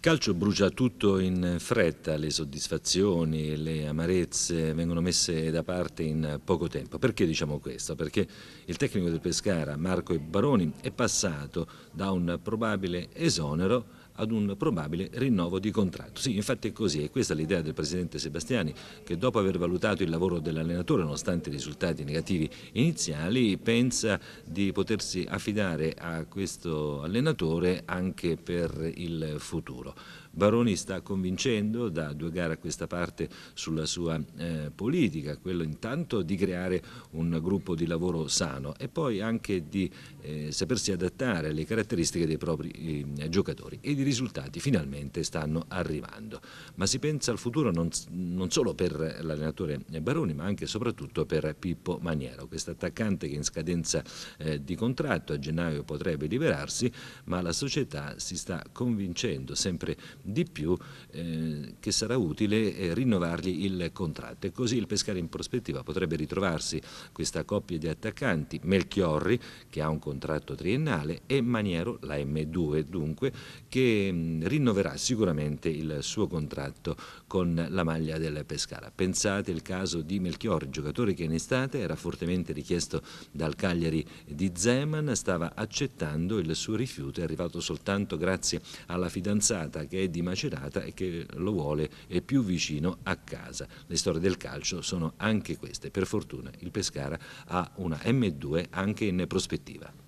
Il calcio brucia tutto in fretta, le soddisfazioni, le amarezze vengono messe da parte in poco tempo. Perché diciamo questo? Perché il tecnico del Pescara, Marco Baroni, è passato da un probabile esonero ad un probabile rinnovo di contratto. Sì, infatti è così e questa è l'idea del Presidente Sebastiani che dopo aver valutato il lavoro dell'allenatore nonostante i risultati negativi iniziali pensa di potersi affidare a questo allenatore anche per il futuro. Baroni sta convincendo da due gare a questa parte sulla sua eh, politica, quello intanto di creare un gruppo di lavoro sano e poi anche di eh, sapersi adattare alle caratteristiche dei propri eh, giocatori e di risultati finalmente stanno arrivando, ma si pensa al futuro non, non solo per l'allenatore Baroni ma anche e soprattutto per Pippo Maniero, questo attaccante che in scadenza eh, di contratto a gennaio potrebbe liberarsi, ma la società si sta convincendo sempre di più eh, che sarà utile eh, rinnovargli il contratto e così il Pescara in prospettiva potrebbe ritrovarsi questa coppia di attaccanti, Melchiorri che ha un contratto triennale e Maniero, la M2 dunque, che Ehm, rinnoverà sicuramente il suo contratto con la maglia del Pescara. Pensate il caso di Melchior, giocatore che in estate era fortemente richiesto dal Cagliari di Zeman, stava accettando il suo rifiuto, è arrivato soltanto grazie alla fidanzata che è di Macerata e che lo vuole più vicino a casa. Le storie del calcio sono anche queste. Per fortuna il Pescara ha una M2 anche in prospettiva.